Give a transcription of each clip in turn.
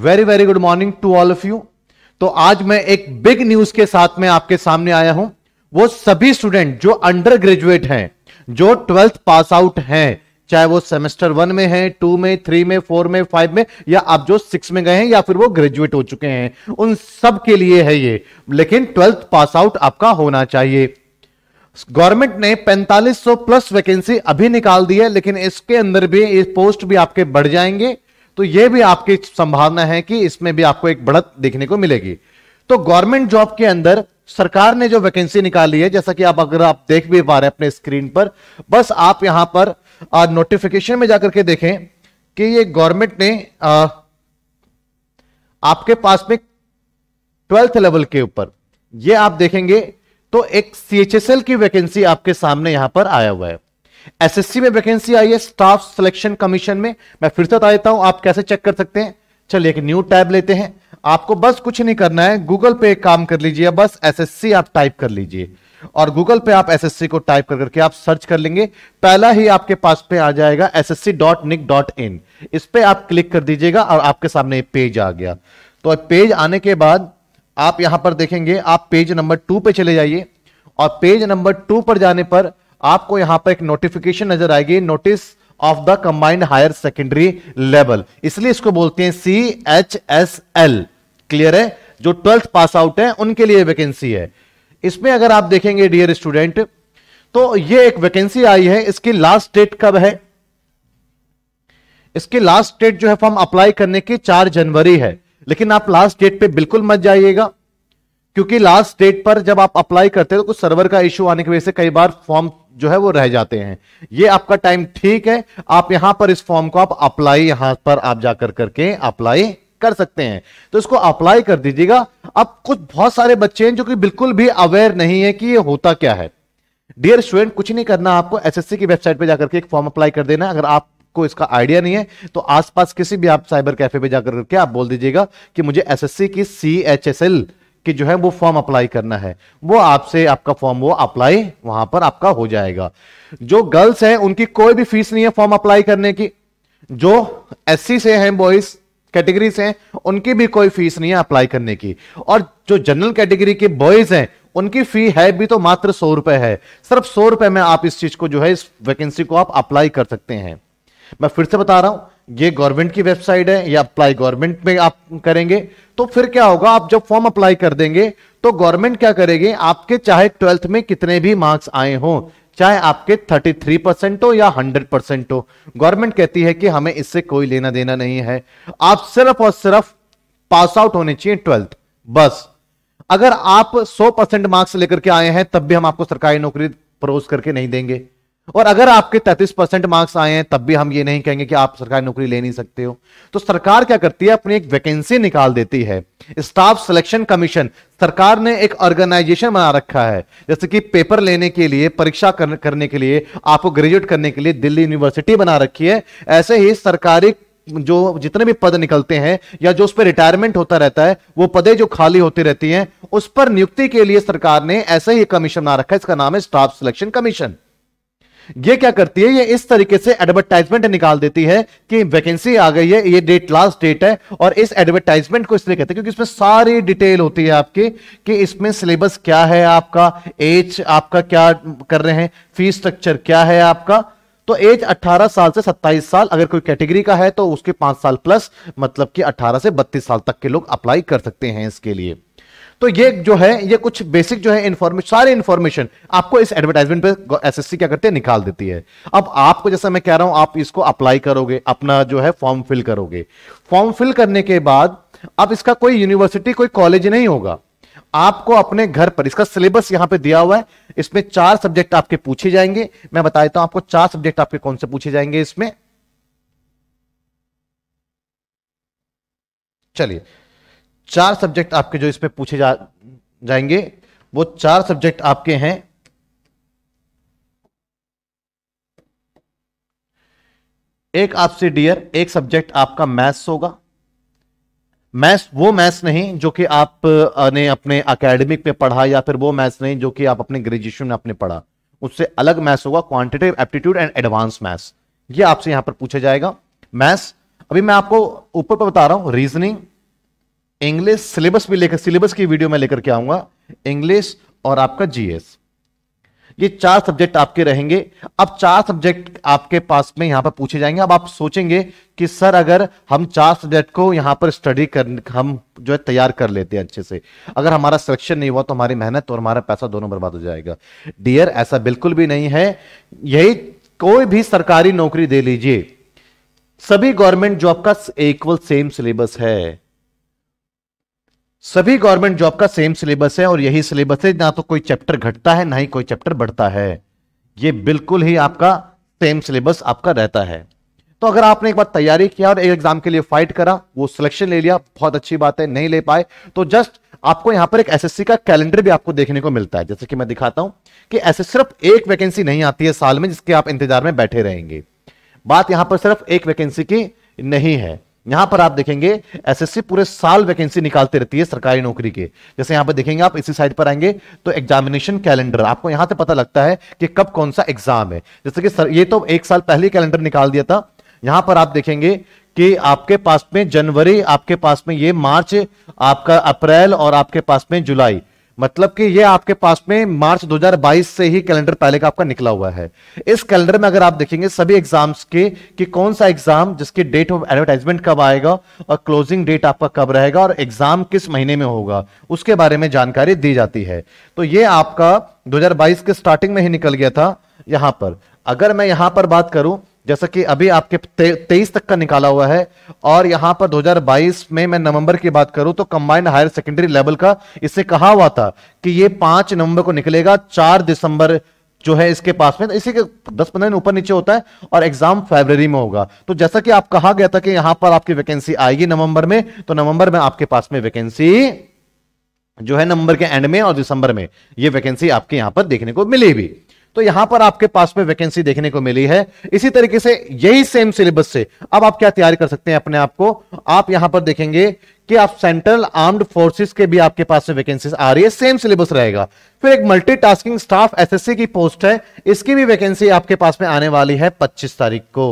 very very good morning to all of you तो आज मैं एक बिग न्यूज के साथ में आपके सामने आया हूं वो सभी स्टूडेंट जो अंडर ग्रेजुएट हैं जो ट्वेल्थ पास आउट हैं चाहे वो सेमेस्टर वन में है टू में थ्री में फोर में फाइव में या आप जो सिक्स में गए हैं या फिर वो ग्रेजुएट हो चुके हैं उन सब के लिए है ये लेकिन ट्वेल्थ पास आउट आपका होना चाहिए गवर्नमेंट ने 4500 प्लस वैकेंसी अभी निकाल दी है लेकिन इसके अंदर भी इस पोस्ट भी आपके बढ़ जाएंगे तो यह भी आपकी संभावना है कि इसमें भी आपको एक बढ़त देखने को मिलेगी तो गवर्नमेंट जॉब के अंदर सरकार ने जो वैकेंसी निकाली है जैसा कि आप अगर आप देख भी पा रहे हैं अपने स्क्रीन पर बस आप यहां पर नोटिफिकेशन में जाकर के देखें कि ये गवर्नमेंट ने आ, आपके पास में ट्वेल्थ लेवल के ऊपर ये आप देखेंगे तो एक सीएचएसएल की वैकेंसी आपके सामने यहां पर आया हुआ है एसएससी में वैकेंसी आई है स्टाफ सिलेक्शन कमीशन में मैं फिर से बता देता हूं आप कैसे चेक कर सकते हैं चलिए एक न्यू टैब लेते हैं आपको बस कुछ नहीं करना है गूगल पे काम कर लीजिए बस एसएससी आप टाइप कर लीजिए और गूगल पे आप एसएससी को टाइप कर करके आप सर्च कर लेंगे पहला ही आपके पास पे आ जाएगा S S C dot dot nic in इस पर आप क्लिक कर दीजिएगा और आपके सामने पेज आ गया तो पेज आने के बाद आप यहां पर देखेंगे आप पेज नंबर टू पे चले जाइए और पेज नंबर टू पर जाने पर आपको यहां पर एक नोटिफिकेशन नजर आएगी notice of the combined higher secondary level इसलिए इसको बोलते हैं C H S L clear है जो ट्वेल्थ पास आउट है उनके लिए वैकेंसी है इसमें अगर आप देखेंगे डियर स्टूडेंट तो ये एक वैकेंसी आई है इसकी लास्ट डेट कब है इसकी लास्ट डेट जो है फॉर्म अप्लाई करने की चार जनवरी है लेकिन आप लास्ट डेट पे बिल्कुल मत जाइएगा क्योंकि लास्ट डेट पर जब आप अप्लाई करते हैं तो कुछ सर्वर का इश्यू आने की वजह से कई बार फॉर्म जो है वो रह जाते हैं ये आपका टाइम ठीक है आप यहां पर इस फॉर्म को आप अप्लाई यहां पर आप जाकर करके अप्लाई कर सकते हैं तो इसको अप्लाई कर दीजिएगा अब कुछ बहुत सारे बच्चे हैं जो कि बिल्कुल भी अवेयर नहीं है कि ये होता क्या है डियर स्टूडेंट कुछ नहीं करना आपको एसएससी की वेबसाइट पर जाकर के एक फॉर्म अप्लाई कर देना अगर आप को इसका आइडिया नहीं है तो आसपास किसी भी आप साइबर कैफे पे जाकर के आप बोल दीजिएगा कि मुझे एसएससी की सी एच एस एल कि जो है वो फॉर्म अप्लाई करना है वो आपसे आपका फॉर्म वो अप्लाई वहां पर आपका हो जाएगा जो गर्ल्स हैं उनकी कोई भी फीस नहीं है फॉर्म अप्लाई करने की जो एस से हैं बॉयज कैटेगरी से हैं उनकी भी कोई फीस नहीं है अप्लाई करने की और जो जनरल कैटेगरी के बॉयज हैं उनकी फी है भी तो मात्र सौ रुपए है सिर्फ सौ रुपए में आप इस चीज को जो है इस वैकेंसी को आप अप्लाई कर सकते हैं मैं फिर से बता रहा हूं ये गवर्नमेंट की वेबसाइट है या अप्लाई गवर्नमेंट में आप करेंगे तो फिर क्या होगा आप जब फॉर्म अप्लाई कर देंगे तो गवर्नमेंट क्या करेगी आपके चाहे ट्वेल्थ में कितने भी मार्क्स आए हों चाहे आपके 33 परसेंट हो या 100 परसेंट हो गवर्नमेंट कहती है कि हमें इससे कोई लेना देना नहीं है आप सिर्फ और सिर्फ पास आउट होने चाहिए ट्वेल्थ बस अगर आप 100 परसेंट मार्क्स लेकर के आए हैं तब भी हम आपको सरकारी नौकरी परोस करके नहीं देंगे और अगर आपके 33 परसेंट मार्क्स आए हैं तब भी हम ये नहीं कहेंगे कि आप सरकारी नौकरी ले नहीं सकते हो तो सरकार क्या करती है अपनी एक वैकेंसी निकाल देती है स्टाफ सिलेक्शन कमीशन सरकार ने एक ऑर्गेनाइजेशन बना रखा है जैसे कि पेपर लेने के लिए परीक्षा करने के लिए आपको ग्रेजुएट करने के लिए दिल्ली यूनिवर्सिटी बना रखी है ऐसे ही सरकारी जो जितने भी पद निकलते हैं या जो उस पर रिटायरमेंट होता रहता है वो पदे जो खाली होती रहती हैं उस पर नियुक्ति के लिए सरकार ने ऐसे ही कमीशन बना रखा है इसका नाम है स्टाफ सिलेक्शन कमीशन ये क्या करती है ये इस तरीके से एडवर्टाइजमेंट निकाल देती है कि वैकेंसी आ गई है ये डेट लास्ट डेट है और इस एडवर्टाइजमेंट को इसलिए कहते हैं क्योंकि इसमें सारी डिटेल होती है आपकी कि इसमें सिलेबस क्या है आपका एज आपका क्या कर रहे हैं फीस स्ट्रक्चर क्या है आपका तो एज 18 साल से 27 साल अगर कोई कैटेगरी का है तो उसके पांच साल प्लस मतलब कि 18 से 32 साल तक के लोग अप्लाई कर सकते हैं इसके लिए तो ये जो है ये कुछ बेसिक जो है इन्फॉर्मेशन सारे इन्फॉर्मेशन आपको इस एडवर्टाइजमेंट पे एसएससी क्या करते हैं निकाल देती है अब आपको जैसा मैं कह रहा हूं आप इसको अप्लाई करोगे अपना जो है फॉर्म फिल करोगे फॉर्म फिल करने के बाद अब इसका कोई यूनिवर्सिटी कोई कॉलेज नहीं होगा आपको अपने घर पर इसका सिलेबस यहां पे दिया हुआ है इसमें चार सब्जेक्ट आपके पूछे जाएंगे मैं बता देता हूं आपको चार सब्जेक्ट आपके कौन से पूछे जाएंगे इसमें चलिए चार सब्जेक्ट आपके जो इसमें पूछे जा जाएंगे वो चार सब्जेक्ट आपके हैं एक आपसे डियर एक सब्जेक्ट आपका मैथ्स होगा मैथ्स वो मैथ्स नहीं जो कि आप ने अपने अकेडमिक में पढ़ा या फिर वो मैथ्स नहीं जो कि आप अपने ग्रेजुएशन में आपने पढ़ा उससे अलग मैथ्स होगा quantitative aptitude and advance maths ये आपसे यहां पर पूछा जाएगा मैथ्स अभी मैं आपको ऊपर पर बता रहा हूं रीजनिंग इंग्लिश सिलेबस भी लेकर सिलेबस की वीडियो में लेकर के आऊंगा इंग्लिश और आपका जीएस ये चार सब्जेक्ट आपके रहेंगे अब चार सब्जेक्ट आपके पास में यहां पर पूछे जाएंगे अब आप सोचेंगे कि सर अगर हम चार सब्जेक्ट को यहां पर स्टडी कर हम जो है तैयार कर लेते हैं अच्छे से अगर हमारा सिलेक्शन नहीं हुआ तो हमारी मेहनत और हमारा पैसा दोनों बर्बाद हो जाएगा डियर ऐसा बिल्कुल भी नहीं है यही कोई भी सरकारी नौकरी दे लीजिए सभी गवर्नमेंट जॉब का इक्वल सेम सिलेबस है सभी गवर्नमेंट जॉब का सेम सिलेबस है और यही सिलेबस है ना तो कोई चैप्टर घटता है ना ही कोई चैप्टर बढ़ता है ये बिल्कुल ही आपका सेम सिलेबस आपका रहता है तो अगर आपने एक बार तैयारी किया और एक एग्जाम के लिए फाइट करा वो सिलेक्शन ले लिया बहुत अच्छी बात है नहीं ले पाए तो जस्ट आपको यहां पर एक एसएससी का कैलेंडर भी आपको देखने को मिलता है जैसे कि मैं दिखाता हूं कि ऐसे सिर्फ एक वैकेंसी नहीं आती है साल में जिसके आप इंतजार में बैठे रहेंगे बात यहां पर सिर्फ एक वैकेंसी की नहीं है यहां पर आप देखेंगे एसएससी पूरे साल वैकेंसी निकालते रहती है सरकारी नौकरी के जैसे यहां पर देखेंगे आप इसी साइड पर आएंगे तो एग्जामिनेशन कैलेंडर आपको यहां से पता लगता है कि कब कौन सा एग्जाम है जैसे कि सर ये तो एक साल पहले कैलेंडर निकाल दिया था यहां पर आप देखेंगे कि आपके पास में जनवरी आपके पास में ये मार्च आपका अप्रैल और आपके पास में जुलाई मतलब कि ये आपके पास में मार्च 2022 से ही कैलेंडर पहले का आपका निकला हुआ है इस कैलेंडर में अगर आप देखेंगे सभी एग्जाम्स के कि कौन सा एग्जाम जिसकी डेट ऑफ एडवर्टाइजमेंट कब आएगा और क्लोजिंग डेट आपका कब रहेगा और एग्जाम किस महीने में होगा उसके बारे में जानकारी दी जाती है तो ये आपका 2022 के स्टार्टिंग में ही निकल गया था यहां पर अगर मैं यहां पर बात करूं जैसा कि अभी आपके तेईस तक का निकाला हुआ है और यहां पर 2022 में मैं नवंबर की बात करूं तो कंबाइंड हायर सेकेंडरी लेवल का इससे कहा हुआ था कि ये पांच नवंबर को निकलेगा चार दिसंबर जो है इसके पास में तो इसी के दस पंद्रह दिन ऊपर नीचे होता है और एग्जाम फरवरी में होगा तो जैसा कि आप कहा गया था कि यहां पर आपकी वैकेंसी आएगी नवंबर में तो नवंबर में आपके पास में वैकेंसी जो है नवंबर के एंड में और दिसंबर में ये वैकेंसी आपके यहां पर देखने को मिलेगी तो यहां पर आपके पास में वैकेंसी देखने को मिली है इसी तरीके से यही सेम सिलेबस से अब आप क्या तैयारी कर सकते हैं अपने आप को आप यहां पर देखेंगे कि आप सेंट्रल आर्म्ड फोर्सेस के भी आपके पास में वैकेंसी आ रही है सेम सिलेबस रहेगा फिर एक मल्टीटास्किंग स्टाफ एसएससी की पोस्ट है इसकी भी वैकेंसी आपके पास में आने वाली है 25 तारीख को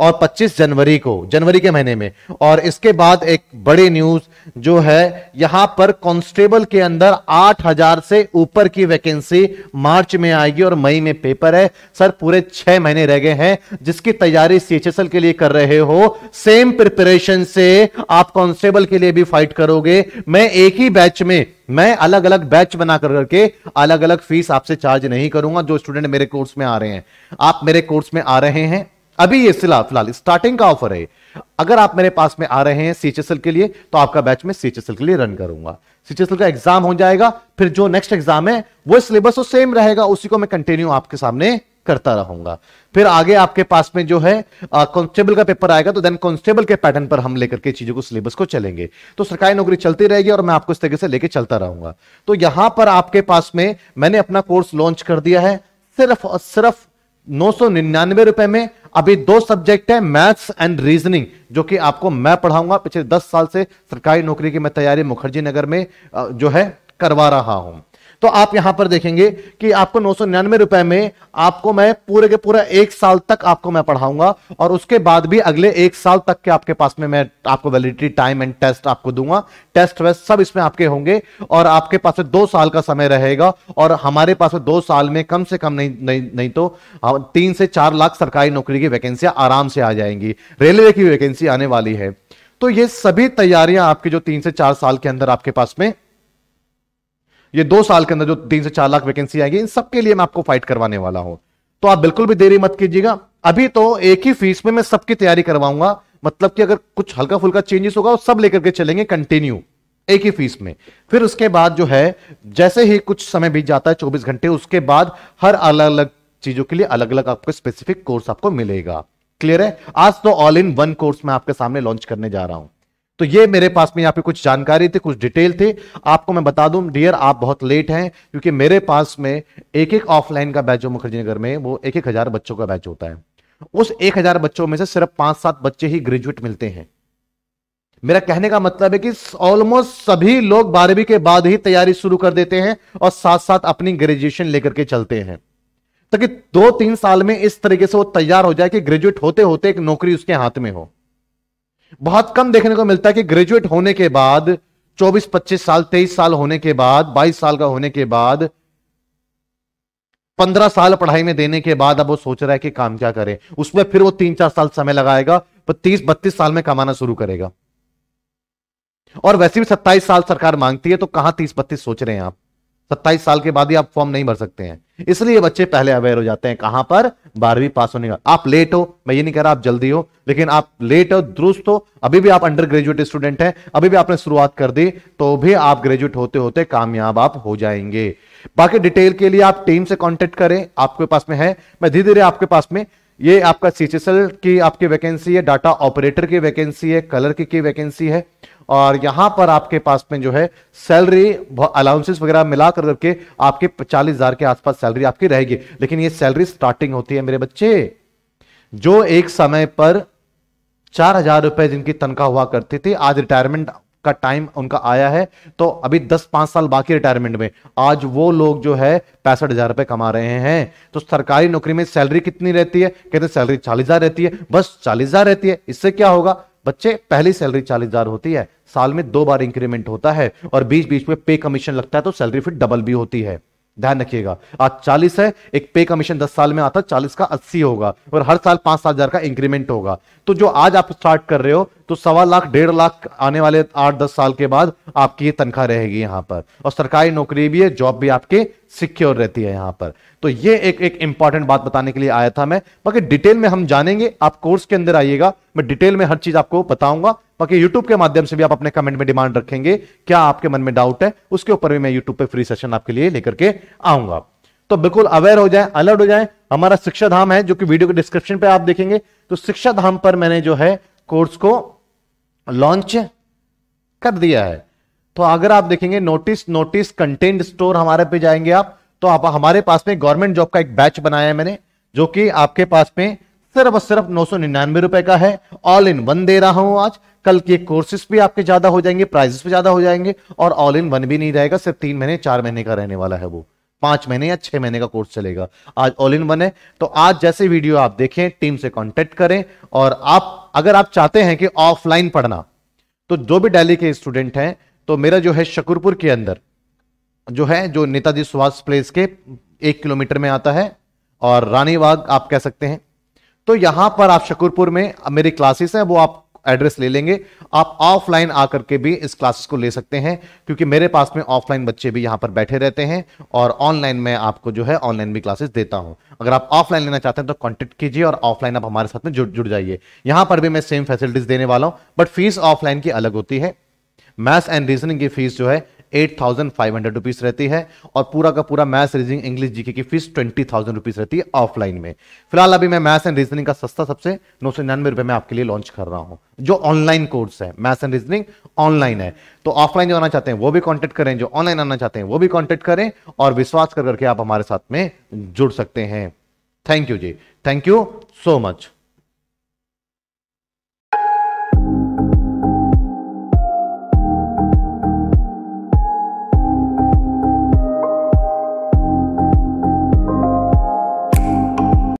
और 25 जनवरी को जनवरी के महीने में और इसके बाद एक बड़ी न्यूज जो है यहां पर कांस्टेबल के अंदर 8000 से ऊपर की वैकेंसी मार्च में आएगी और मई में पेपर है सर पूरे छह महीने रह गए हैं जिसकी तैयारी सीएचएसएल के लिए कर रहे हो सेम प्रिपरेशन से आप कांस्टेबल के लिए भी फाइट करोगे मैं एक ही बैच में मैं अलग अलग बैच बना कर करके अलग अलग फीस आपसे चार्ज नहीं करूंगा जो स्टूडेंट मेरे कोर्स में आ रहे हैं आप मेरे कोर्स में आ रहे हैं अभी ये सिला फिलहाल स्टार्टिंग का ऑफर है अगर आप मेरे पास में आ रहे हैं सीएचएसएल के लिए तो आपका बैच में सीएचएसएल के लिए रन करूंगा सीएचएसएल का एग्जाम हो जाएगा फिर जो नेक्स्ट एग्जाम है वो सिलेबस तो सेम रहेगा उसी को मैं कंटिन्यू आपके सामने करता रहूंगा फिर आगे आपके पास में जो है कॉन्स्टेबल का पेपर आएगा तो देन कॉन्स्टेबल के पैटर्न पर हम लेकर के चीजों को सिलेबस को चलेंगे तो सरकारी नौकरी चलती रहेगी और मैं आपको इस तरीके से लेकर चलता रहूंगा तो यहां पर आपके पास में मैंने अपना कोर्स लॉन्च कर दिया है सिर्फ और सिर्फ नौ निन्यानवे रुपए में अभी दो सब्जेक्ट है मैथ्स एंड रीजनिंग जो कि आपको मैं पढ़ाऊंगा पिछले दस साल से सरकारी नौकरी की मैं तैयारी मुखर्जी नगर में जो है करवा रहा हूं तो आप यहां पर देखेंगे कि आपको नौ सौ निन्यानवे रुपए में आपको मैं पूरे के पूरा एक साल तक आपको मैं पढ़ाऊंगा और उसके बाद भी अगले एक साल तक के आपके पास में मैं आपको वैलिडिटी टाइम एंड टेस्ट आपको दूंगा टेस्ट वेस्ट सब इसमें आपके होंगे और आपके पास दो साल का समय रहेगा और हमारे पास दो साल में कम से कम नहीं नहीं, नहीं तो हाँ, तीन से चार लाख सरकारी नौकरी की वैकेंसियां आराम से आ जाएंगी रेलवे की वैकेंसी आने वाली है तो ये सभी तैयारियां आपकी जो तीन से चार साल के अंदर आपके पास में ये दो साल के अंदर जो तीन से चार लाख वैकेंसी आएगी इन सबके लिए मैं आपको फाइट करवाने वाला हूं तो आप बिल्कुल भी देरी मत कीजिएगा अभी तो एक ही फीस में मैं सबकी तैयारी करवाऊंगा मतलब कि अगर कुछ हल्का फुल्का चेंजेस होगा वो सब लेकर के चलेंगे कंटिन्यू एक ही फीस में फिर उसके बाद जो है जैसे ही कुछ समय बीत जाता है चौबीस घंटे उसके बाद हर अलग अलग चीजों के लिए अलग अलग आपको स्पेसिफिक कोर्स आपको मिलेगा क्लियर है आज तो ऑल इन वन कोर्स मैं आपके सामने लॉन्च करने जा रहा हूं तो ये मेरे पास में यहाँ पे कुछ जानकारी थी कुछ डिटेल थी आपको मैं बता दूं डियर आप बहुत लेट हैं क्योंकि मेरे पास में एक एक ऑफलाइन का बैच जो मुखर्जी नगर में वो एक एक हजार बच्चों का बैच होता है उस एक हजार बच्चों में से सिर्फ पांच सात बच्चे ही ग्रेजुएट मिलते हैं मेरा कहने का मतलब है कि ऑलमोस्ट सभी लोग बारहवीं के बाद ही तैयारी शुरू कर देते हैं और साथ साथ अपनी ग्रेजुएशन लेकर के चलते हैं ताकि दो तीन साल में इस तरीके से वो तैयार हो जाए कि ग्रेजुएट होते होते एक नौकरी उसके हाथ में हो बहुत कम देखने को मिलता है कि ग्रेजुएट होने के बाद 24-25 साल 23 साल होने के बाद 22 साल का होने के बाद 15 साल पढ़ाई में देने के बाद अब वो सोच रहा है कि काम क्या करे उसमें फिर वो तीन चार साल समय लगाएगा तीस बत्तीस साल में कमाना शुरू करेगा और वैसे भी सत्ताईस साल सरकार मांगती है तो कहां तीस बत्तीस सोच रहे हैं आप सत्ताईस साल के बाद ही आप फॉर्म नहीं भर सकते हैं इसलिए बच्चे पहले अवेयर हो जाते हैं कहां पर बारहवीं पास होने का आप लेट हो मैं ये नहीं कह रहा आप जल्दी हो लेकिन आप लेट हो दुरुस्त हो अभी भी आप अंडर ग्रेजुएट स्टूडेंट हैं अभी भी आपने शुरुआत कर दी तो भी आप ग्रेजुएट होते होते कामयाब आप हो जाएंगे बाकी डिटेल के लिए आप टीम से कॉन्टेक्ट करें आपके पास में है मैं धीरे धीरे आपके पास में ये आपका सीचीएसएल की आपकी वैकेंसी है डाटा ऑपरेटर की वैकेंसी है कलर की, की वैकेंसी है और यहां पर आपके पास में जो है सैलरी अलाउंसेस वगैरह मिलाकर करके आपके चालीस हजार के आसपास सैलरी आपकी रहेगी लेकिन ये सैलरी स्टार्टिंग होती है मेरे बच्चे जो एक समय पर चार हजार रुपए जिनकी तनख्वाह हुआ करती थी आज रिटायरमेंट का टाइम उनका आया है तो अभी दस पांच साल बाकी रिटायरमेंट में आज वो लोग जो है पैंसठ हजार रुपए कमा रहे हैं तो सरकारी नौकरी में सैलरी कितनी रहती है कहते हैं सैलरी चालीस हजार रहती है बस चालीस हजार रहती है इससे क्या होगा बच्चे पहली सैलरी चालीस हजार होती है साल में दो बार इंक्रीमेंट होता है और बीच बीच में पे कमीशन लगता है तो सैलरी फिर डबल भी होती है ध्यान रखिएगा आज चालीस है एक पे कमीशन दस साल में आता चालीस का अस्सी होगा और हर साल पांच सात हजार का इंक्रीमेंट होगा तो जो आज आप स्टार्ट कर रहे हो तो सवा लाख डेढ़ लाख आने वाले आठ दस साल के बाद आपकी ये तनख्वाह रहेगी यहां पर और सरकारी नौकरी भी है जॉब भी आपके सिक्योर रहती है यहां पर तो ये एक एक इंपॉर्टेंट बात बताने के लिए आया था मैं बाकी डिटेल में हम जानेंगे आप कोर्स के अंदर आइएगा मैं डिटेल में हर चीज आपको बताऊंगा बाकी यूट्यूब के माध्यम से भी आप अपने कमेंट में डिमांड रखेंगे क्या आपके मन में डाउट है उसके ऊपर भी मैं यूट्यूब पर फ्री सेशन आपके लिए लेकर के आऊंगा तो बिल्कुल अवेयर हो जाए अलर्ट हो जाए हमारा शिक्षा धाम है जो कि वीडियो के डिस्क्रिप्शन पे आप देखेंगे तो शिक्षा धाम पर मैंने जो है कोर्स को लॉन्च कर दिया है तो अगर आप देखेंगे नोटिस नोटिस कंटेंट स्टोर हमारे पे जाएंगे आप तो आप हमारे पास में गवर्नमेंट जॉब का एक बैच बनाया है मैंने जो कि आपके पास में सिर्फ सिर्फ नौ सौ निन्यानवे रुपए का है ऑल इन वन दे रहा हूं आज कल के कोर्सेस भी आपके ज्यादा हो जाएंगे प्राइजेस भी ज्यादा हो जाएंगे और ऑल इन वन भी नहीं रहेगा सिर्फ तीन महीने चार महीने का रहने वाला है वो पांच महीने या छह महीने का कोर्स चलेगा आज ऑल इन वन है तो आज जैसे वीडियो आप देखें टीम से कॉन्टेक्ट करें और आप अगर आप चाहते हैं कि ऑफलाइन पढ़ना तो जो भी डेली के स्टूडेंट हैं तो मेरा जो है शकुरपुर के अंदर जो है जो नेताजी सुभाष प्लेस के एक किलोमीटर में आता है और रानीबाग आप कह सकते हैं तो यहां पर आप शकुरपुर में मेरी क्लासेस है वो आप एड्रेस ले लेंगे आप ऑफलाइन आकर के भी इस क्लासेस को ले सकते हैं क्योंकि मेरे पास में ऑफलाइन बच्चे भी यहां पर बैठे रहते हैं और ऑनलाइन में आपको जो है ऑनलाइन भी क्लासेस देता हूं अगर आप ऑफलाइन लेना चाहते हैं तो कॉन्टेक्ट कीजिए और ऑफलाइन आप हमारे साथ में जुड़ जुड़ जाइए यहां पर भी मैं सेम फैसिलिटीज देने वाला हूं बट फीस ऑफलाइन की अलग होती है मैथ्स एंड रीजनिंग की फीस जो है 8,500 थाउजेंड फाइव हंड्रेड रुपीज रहती है और पूरा का पूरा मैथ्स रीजनिंग इंग्लिश जीके की फीस ट्वेंटी थाउजेंड रहती है ऑफलाइन में फिलहाल अभी मैं मैथ्स एंड रीजनिंग का सस्ता सबसे नौ सौ निन्यानवे रुपए में आपके लिए लॉन्च कर रहा हूं जो ऑनलाइन कोर्स है मैथ्स एंड रीजनिंग ऑनलाइन है तो ऑफलाइन जो आना चाहते हैं वो भी कॉन्टेक्ट करें जो ऑनलाइन आना चाहते हैं वो भी कॉन्टेक्ट करें और विश्वास कर करके आप हमारे साथ में जुड़ सकते हैं थैंक यू जी थैंक यू सो मच